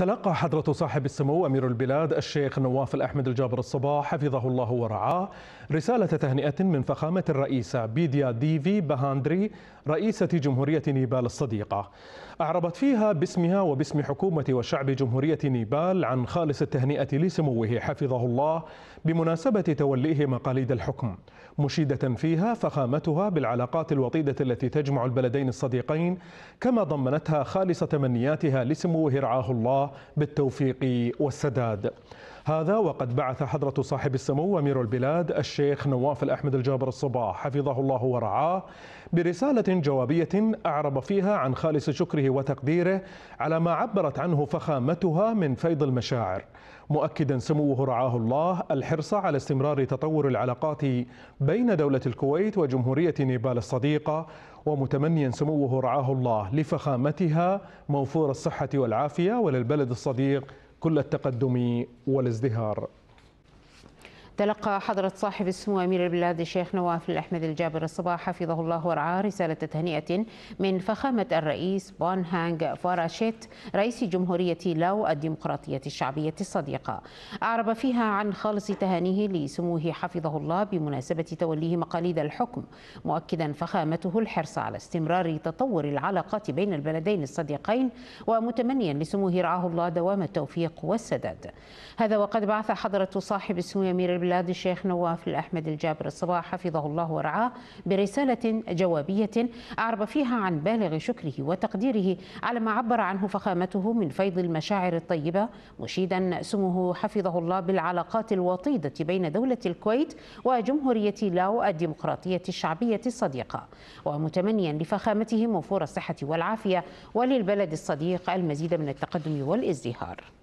تلقى حضرة صاحب السمو أمير البلاد الشيخ نواف الأحمد الجابر الصباح حفظه الله ورعاه رسالة تهنئة من فخامة الرئيسة بيديا ديفي بهاندري رئيسة جمهورية نيبال الصديقة أعربت فيها باسمها وباسم حكومة وشعب جمهورية نيبال عن خالص التهنئة لسموه حفظه الله بمناسبة توليه مقاليد الحكم مشيدة فيها فخامتها بالعلاقات الوطيدة التي تجمع البلدين الصديقين كما ضمنتها خالص تمنياتها لسموه رعاه الله بالتوفيق والسداد هذا وقد بعث حضرة صاحب السمو أمير البلاد الشيخ نواف الأحمد الجابر الصباح حفظه الله ورعاه برسالة جوابية أعرب فيها عن خالص شكره وتقديره على ما عبرت عنه فخامتها من فيض المشاعر مؤكدا سموه رعاه الله الحرص على استمرار تطور العلاقات بين دولة الكويت وجمهورية نيبال الصديقة ومتمنيا سموه رعاه الله لفخامتها موفور الصحة والعافية وللبلد الصديق كل التقدم والازدهار تلقى حضرة صاحب السمو أمير البلاد الشيخ نواف الأحمد الجابر الصباح حفظه الله ورعاه رسالة تهنئة من فخامة الرئيس بون هانغ فاراشيت رئيس جمهورية لاو الديمقراطية الشعبية الصديقة أعرب فيها عن خالص تهانيه لسموه حفظه الله بمناسبة توليه مقاليد الحكم مؤكدا فخامته الحرص على استمرار تطور العلاقات بين البلدين الصديقين ومتمنيا لسموه رعاه الله دوام التوفيق والسداد هذا وقد بعث حضرة صاحب السمو أمير البلاد أولاد الشيخ نواف الأحمد الجابر الصباح حفظه الله ورعاه برسالة جوابية أعرب فيها عن بالغ شكره وتقديره على ما عبر عنه فخامته من فيض المشاعر الطيبة مشيدا سمه حفظه الله بالعلاقات الوطيدة بين دولة الكويت وجمهورية لاو الديمقراطية الشعبية الصديقة ومتمنيا لفخامته موفور الصحة والعافية وللبلد الصديق المزيد من التقدم والازدهار